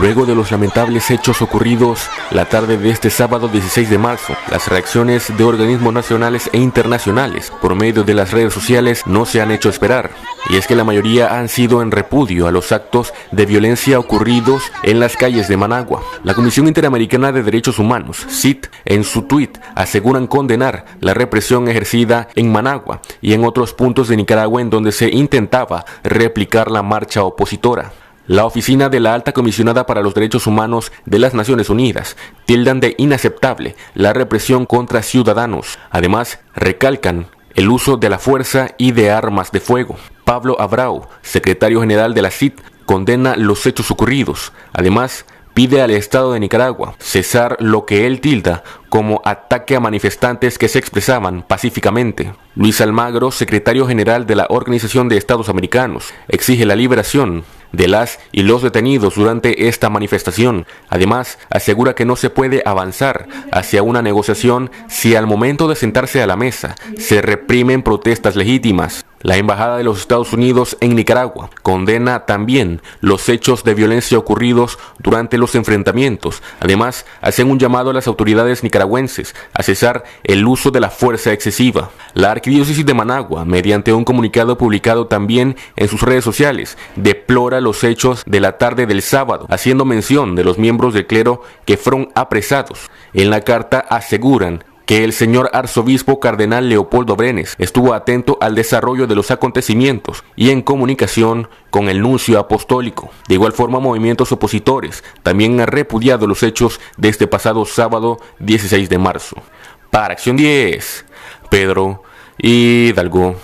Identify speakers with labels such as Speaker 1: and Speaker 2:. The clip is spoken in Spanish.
Speaker 1: Luego de los lamentables hechos ocurridos la tarde de este sábado 16 de marzo, las reacciones de organismos nacionales e internacionales por medio de las redes sociales no se han hecho esperar. Y es que la mayoría han sido en repudio a los actos de violencia ocurridos en las calles de Managua. La Comisión Interamericana de Derechos Humanos, CIT, en su tuit aseguran condenar la represión ejercida en Managua y en otros puntos de Nicaragua en donde se intentaba replicar la marcha opositora. La oficina de la alta comisionada para los derechos humanos de las Naciones Unidas tildan de inaceptable la represión contra ciudadanos. Además, recalcan el uso de la fuerza y de armas de fuego. Pablo Abrao, secretario general de la CID, condena los hechos ocurridos. Además, pide al Estado de Nicaragua cesar lo que él tilda como ataque a manifestantes que se expresaban pacíficamente. Luis Almagro, secretario general de la Organización de Estados Americanos, exige la liberación de las y los detenidos durante esta manifestación. Además, asegura que no se puede avanzar hacia una negociación si al momento de sentarse a la mesa se reprimen protestas legítimas. La Embajada de los Estados Unidos en Nicaragua condena también los hechos de violencia ocurridos durante los enfrentamientos. Además, hacen un llamado a las autoridades nicaragüenses a cesar el uso de la fuerza excesiva. La Arquidiócesis de Managua, mediante un comunicado publicado también en sus redes sociales, deplora los hechos de la tarde del sábado, haciendo mención de los miembros del clero que fueron apresados. En la carta aseguran que el señor arzobispo cardenal Leopoldo Brenes estuvo atento al desarrollo de los acontecimientos y en comunicación con el nuncio apostólico. De igual forma, movimientos opositores también han repudiado los hechos de este pasado sábado 16 de marzo. Para Acción 10, Pedro Hidalgo.